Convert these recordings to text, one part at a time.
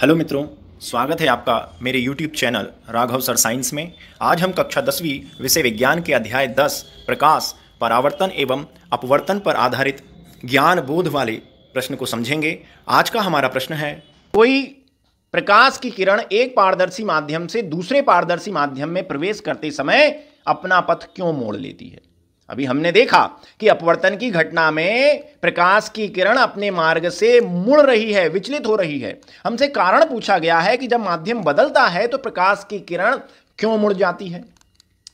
hello मित्रों स्वागत है आपका मेरे YouTube channel Raghav sir science में आज हम कक्षा दसवीं विषय विज्ञान के अध्याय दस प्रकाश परावर्तन एवं अपवर्तन पर आधारित ज्ञान बोध वाले प्रश्न को समझेंगे आज का हमारा प्रश्न है कोई प्रकाश की किरण एक पारदर्शी माध्यम से दूसरे पारदर्शी माध्यम में प्रवेश करते समय अपना पथ क्यों मोड़ लेती है अभी हमने देखा कि अपवर्तन की घटना में प्रकाश की किरण अपने मार्ग से मुड़ रही है विचलित हो रही है हमसे कारण पूछा गया है कि जब माध्यम बदलता है तो प्रकाश की किरण क्यों मुड़ जाती है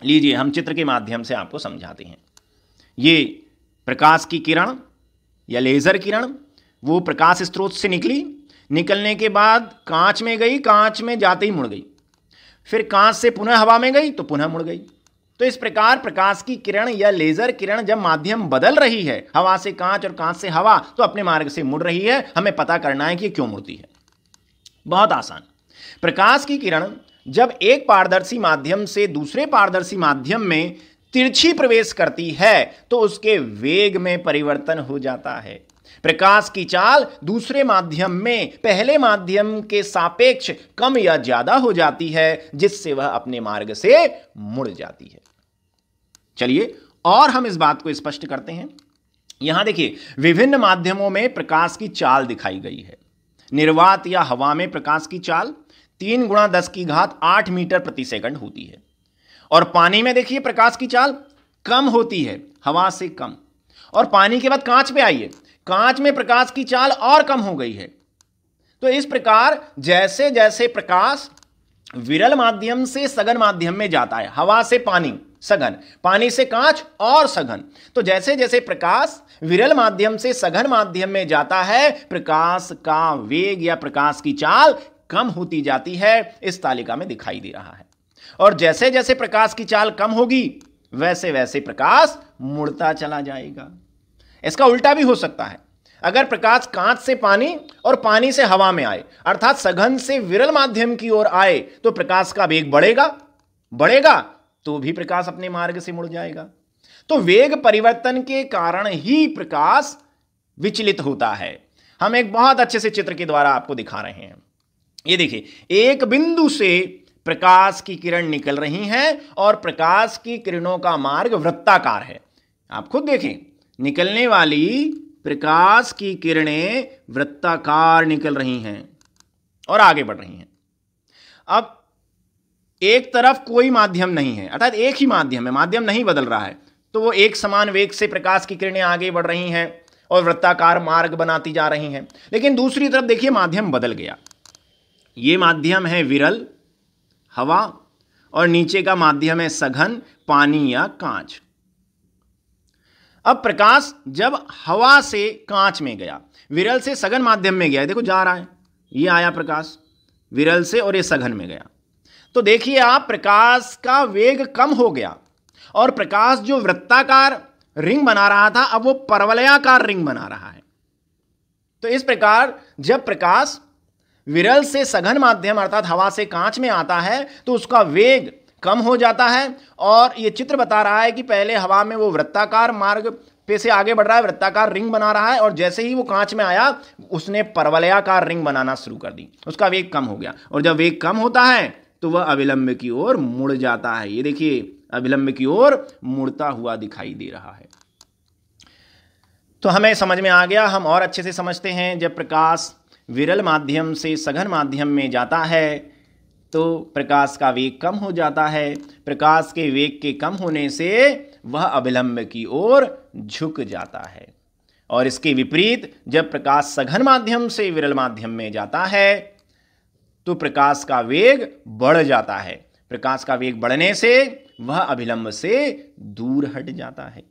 लीजिए हम चित्र के माध्यम से आपको समझाते हैं ये प्रकाश की किरण या लेज़र किरण वो प्रकाश स्रोत से निकली निकलने के बाद कांच में गई कांच में जाते ही मुड़ गई फिर कांच से पुनः हवा में गई तो पुनः मुड़ गई तो इस प्रकार प्रकाश की किरण या लेजर किरण जब माध्यम बदल रही है हवा से कांच और कांच से हवा तो अपने मार्ग से मुड़ रही है हमें पता करना है कि क्यों मुड़ती है बहुत आसान प्रकाश की किरण जब एक पारदर्शी माध्यम से दूसरे पारदर्शी माध्यम में तिरछी प्रवेश करती है तो उसके वेग में परिवर्तन हो जाता है प्रकाश की चाल दूसरे माध्यम में पहले माध्यम के सापेक्ष कम या ज्यादा हो जाती है जिससे वह अपने मार्ग से मुड़ जाती है चलिए और हम इस बात को स्पष्ट करते हैं यहां देखिए विभिन्न माध्यमों में प्रकाश की चाल दिखाई गई है निर्वात या हवा में प्रकाश की चाल तीन गुणा दस की घात आठ मीटर प्रति सेकंड होती है और पानी में देखिए प्रकाश की चाल कम होती है हवा से कम और पानी के बाद कांच पे आइए कांच में प्रकाश की चाल और कम हो गई है तो इस प्रकार जैसे जैसे प्रकाश विरल माध्यम से सघन माध्यम में जाता है हवा से पानी सघन पानी से कांच और सघन तो जैसे जैसे प्रकाश विरल माध्यम से सघन माध्यम में जाता है प्रकाश का वेग या प्रकाश की चाल कम होती जाती है इस तालिका में दिखाई दे रहा है और जैसे जैसे प्रकाश की चाल कम होगी वैसे वैसे प्रकाश मुड़ता चला जाएगा इसका उल्टा भी हो सकता है अगर प्रकाश कांच से पानी और पानी से हवा में आए अर्थात सघन से विरल माध्यम की ओर आए तो प्रकाश का वेग बढ़ेगा बढ़ेगा तो भी प्रकाश अपने मार्ग से मुड़ जाएगा तो वेग परिवर्तन के कारण ही प्रकाश विचलित होता है हम एक बहुत अच्छे से चित्र के द्वारा आपको दिखा रहे हैं ये देखिए एक बिंदु से प्रकाश की किरण निकल रही हैं और प्रकाश की किरणों का मार्ग वृत्ताकार है आप खुद देखें निकलने वाली प्रकाश की किरणें वृत्ताकार निकल रही हैं और आगे बढ़ रही हैं अब एक तरफ कोई माध्यम नहीं है अर्थात एक ही माध्यम है माध्यम नहीं बदल रहा है तो वो एक समान वेग से प्रकाश की किरणें आगे बढ़ रही हैं और वृत्ताकार मार्ग बनाती जा रही हैं लेकिन दूसरी तरफ देखिए माध्यम बदल गया ये माध्यम है विरल हवा और नीचे का माध्यम है सघन पानी या कांच अब प्रकाश जब हवा से कांच में गया विरल से सघन माध्यम में गया देखो जा रहा है ये आया प्रकाश विरल से और ये सघन में गया तो देखिए आप प्रकाश का वेग कम हो गया और प्रकाश जो वृत्ताकार रिंग बना रहा था अब वो परवलयाकार रिंग बना रहा है तो इस प्रकार जब प्रकाश विरल से सघन माध्यम अर्थात हवा से कांच में आता है तो उसका वेग कम हो जाता है और ये चित्र बता रहा है कि पहले हवा में वो वृत्ताकार मार्ग पे से आगे बढ़ रहा है वृत्ताकार रिंग बना रहा है और जैसे ही वो कांच में आया उसने परवलयाकार रिंग बनाना शुरू कर दी उसका वेग कम हो गया और जब वेग कम होता है तो वह अविलंब की ओर मुड़ जाता है ये देखिए अविलंब की ओर मुड़ता हुआ दिखाई दे रहा है तो हमें समझ में आ गया हम और अच्छे से समझते हैं जब प्रकाश विरल माध्यम से सघन माध्यम में जाता है तो प्रकाश का वेग कम हो जाता है प्रकाश के वेग के कम होने से वह अविलंब की ओर झुक जाता है और इसके विपरीत जब प्रकाश सघन माध्यम से विरल माध्यम में जाता है तो प्रकाश का वेग बढ़ जाता है प्रकाश का वेग बढ़ने से वह अभिलंब से दूर हट जाता है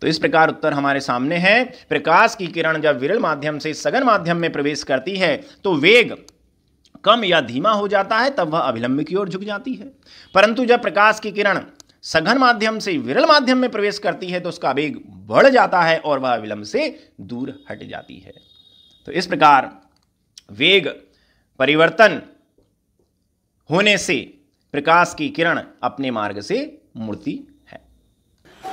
तो इस प्रकार उत्तर हमारे सामने है प्रकाश की किरण जब विरल माध्यम से सघन माध्यम में प्रवेश करती है तो वेग कम या धीमा हो जाता है तब वह अभिलंब की ओर झुक जाती है परंतु जब प्रकाश की किरण सघन माध्यम से विरल माध्यम में प्रवेश करती है तो उसका वेग बढ़ जाता है और वह अभिलंब से दूर हट जाती है तो इस प्रकार वेग परिवर्तन होने से प्रकाश की किरण अपने मार्ग से मुड़ती है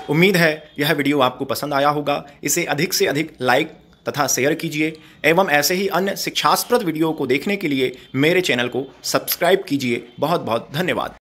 उम्मीद है यह वीडियो आपको पसंद आया होगा इसे अधिक से अधिक लाइक तथा शेयर कीजिए एवं ऐसे ही अन्य शिक्षास्प्रद वीडियो को देखने के लिए मेरे चैनल को सब्सक्राइब कीजिए बहुत बहुत धन्यवाद